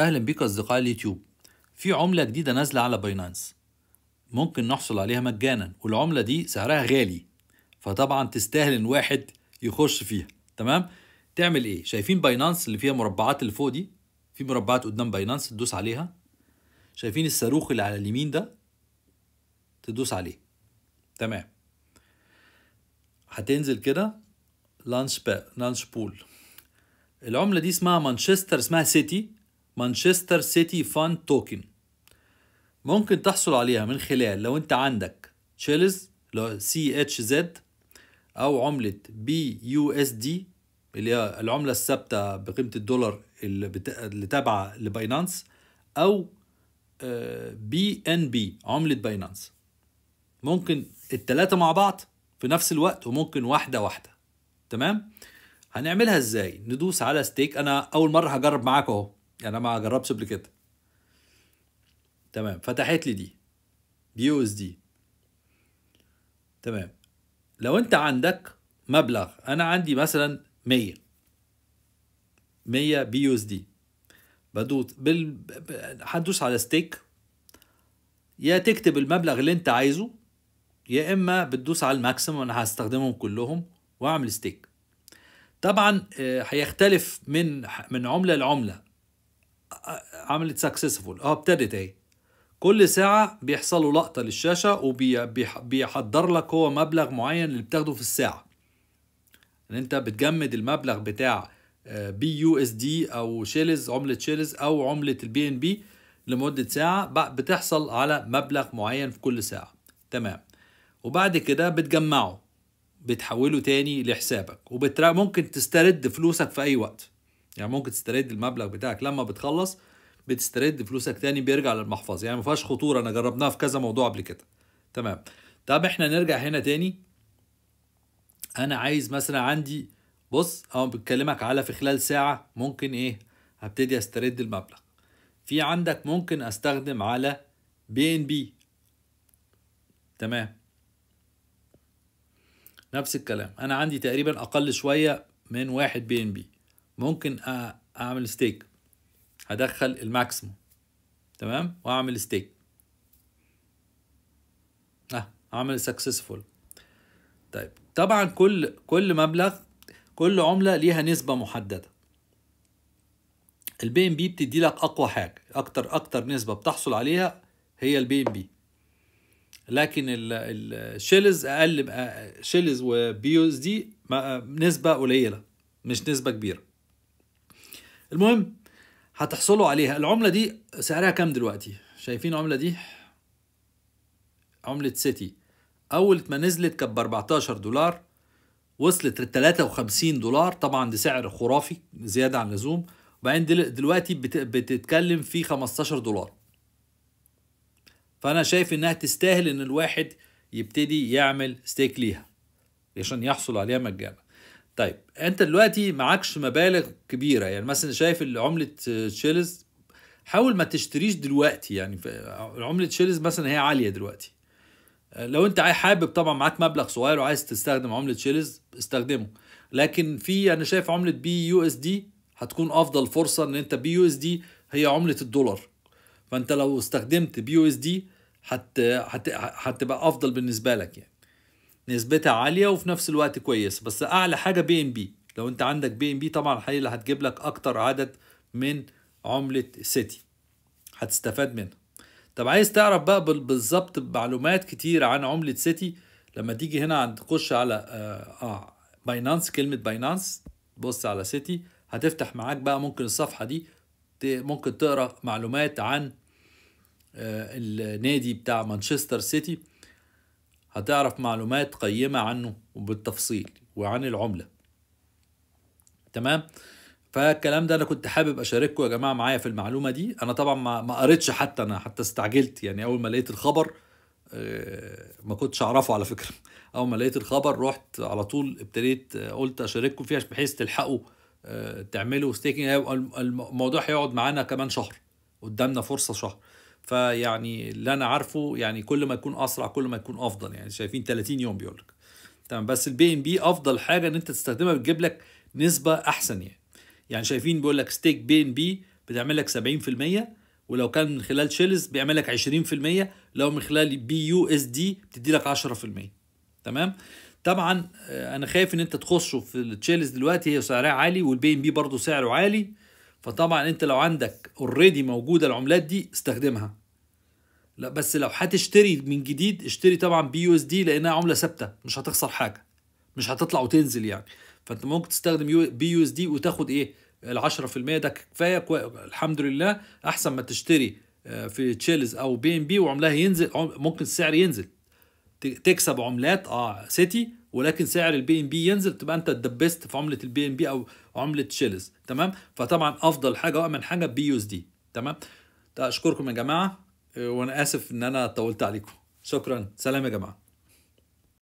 أهلا بيك أصدقائي اليوتيوب في عملة جديدة نازلة على باينانس ممكن نحصل عليها مجانا والعملة دي سعرها غالي فطبعا تستاهل إن واحد يخش فيها تمام تعمل إيه شايفين باينانس اللي فيها مربعات اللي فوق دي في مربعات قدام باينانس تدوس عليها شايفين الصاروخ اللي على اليمين ده تدوس عليه تمام هتنزل كده لانش لانش بول العملة دي اسمها مانشستر اسمها سيتي مانشستر سيتي فان توكن ممكن تحصل عليها من خلال لو انت عندك تشيلز لو سي اتش زد او عملة بي يو اس دي اللي هي العملة الثابتة بقيمة الدولار اللي, اللي تابعة لباينانس او بي ان بي عملة باينانس ممكن التلاتة مع بعض في نفس الوقت وممكن واحدة واحدة تمام هنعملها ازاي ندوس على ستيك انا اول مرة هجرب معاك اهو يعني انا ما جربتش قبل كده تمام فتحت لي دي بي يو اس دي تمام لو انت عندك مبلغ انا عندي مثلا 100 100 بي يو اس دي بدوس بال هتدوس على ستيك يا تكتب المبلغ اللي انت عايزه يا اما بتدوس على الماكسيمم انا هستخدمهم كلهم واعمل ستيك طبعا آه، هيختلف من من عمله لعمله عملت سكسسفول اه ابتدت اهي كل ساعة بيحصلوا لقطة للشاشة وبيحضر لك هو مبلغ معين اللي بتاخده في الساعة ان يعني انت بتجمد المبلغ بتاع آه، بي يو اس دي او شيلز عملة شيلز او عملة البي ان بي لمدة ساعة بتحصل على مبلغ معين في كل ساعة تمام وبعد كده بتجمعه بتحوله تاني لحسابك وممكن تسترد فلوسك في اي وقت يعني ممكن تسترد المبلغ بتاعك لما بتخلص بتسترد فلوسك تاني بيرجع للمحفظه يعني ما فيهاش خطوره انا جربناها في كذا موضوع قبل كده تمام طب احنا نرجع هنا تاني انا عايز مثلا عندي بص اهو بتكلمك على في خلال ساعه ممكن ايه هبتدي استرد المبلغ في عندك ممكن استخدم على بي ان بي تمام نفس الكلام انا عندي تقريبا اقل شويه من واحد بي ان بي ممكن اعمل ستيك هدخل الماكسيموم تمام واعمل ستيك اه اعمل سكسسفول طيب طبعا كل كل مبلغ كل عمله ليها نسبه محدده البي ام بي بتدي لك اقوى حاجه اكتر اكتر نسبه بتحصل عليها هي البي ام بي لكن الشيلز اقل شيلز وبيوز دي نسبه قليله مش نسبه كبيره المهم هتحصلوا عليها العملة دي سعرها كام دلوقتي شايفين العملة دي عملة سيتي أول ما نزلت كانت ب 14 دولار وصلت ل 53 دولار طبعا ده سعر خرافي زيادة عن اللزوم وبعدين دلوقتي بتتكلم في 15 دولار فأنا شايف إنها تستاهل إن الواحد يبتدي يعمل ستيك ليها عشان يحصل عليها مجانا طيب انت دلوقتي معكش مبالغ كبيره يعني مثلا شايف عمله تشيلز حاول ما تشتريش دلوقتي يعني عمله تشيلز مثلا هي عاليه دلوقتي لو انت حابب طبعا معاك مبلغ صغير وعايز تستخدم عمله تشيلز استخدمه لكن في انا شايف عمله بي يو اس دي هتكون افضل فرصه ان انت بي يو اس دي هي عمله الدولار فانت لو استخدمت بي يو اس دي هتبقى افضل بالنسبه لك يعني نسبتها عاليه وفي نفس الوقت كويسه بس اعلى حاجه بي ام بي لو انت عندك بي ام بي طبعا هي اللي هتجيب لك اكتر عدد من عمله سيتي هتستفاد منها طب عايز تعرف بقى بالظبط معلومات كتير عن عمله سيتي لما تيجي هنا عند تخش على آه, آه باينانس كلمه باينانس بص على سيتي هتفتح معاك بقى ممكن الصفحه دي ممكن تقرا معلومات عن آه، النادي بتاع مانشستر سيتي هتعرف معلومات قيمة عنه وبالتفصيل وعن العملة تمام فالكلام ده انا كنت حابب اشارككم يا جماعه معايا في المعلومه دي انا طبعا ما قريتش حتى انا حتى استعجلت يعني اول ما لقيت الخبر آه، ما كنتش اعرفه على فكره اول ما لقيت الخبر رحت على طول ابتديت آه، قلت اشارككم فيها بحيث تلحقوا آه، تعملوا ستيكنج الموضوع هيقعد معانا كمان شهر قدامنا فرصه شهر فيعني اللي انا عارفه يعني كل ما يكون اسرع كل ما يكون افضل يعني شايفين 30 يوم بيقول لك تمام بس البي ان بي افضل حاجه ان انت تستخدمها بتجيب لك نسبه احسن يعني يعني شايفين بيقول لك ستيك بي ان بي بتعمل لك 70% ولو كان من خلال شيلز بيعمل لك 20% لو من خلال بي يو اس دي بتدي لك 10% تمام طبعا آه، انا خايف ان انت تخشوا في التشيلز دلوقتي هي سعرها عالي والبي ان بي برضه سعره عالي فطبعا انت لو عندك اوريدي موجوده العملات دي استخدمها لا بس لو هتشتري من جديد اشتري طبعا بي يو اس دي لانها عمله ثابته مش هتخسر حاجه مش هتطلع وتنزل يعني فانت ممكن تستخدم بي يو اس دي وتاخد ايه ال 10% ده كفايه الحمد لله احسن ما تشتري آه، في تشيلز او بي ام بي وعملها ينزل ممكن السعر ينزل تكسب عملات اه سيتي ولكن سعر البي ان بي ينزل تبقى انت اتدبست في عمله البي ان بي او عمله شيلز تمام فطبعا افضل حاجه وامن حاجه بي يو اس دي تمام اشكركم يا جماعه آه، وانا اسف ان انا طولت عليكم شكرا سلام يا جماعه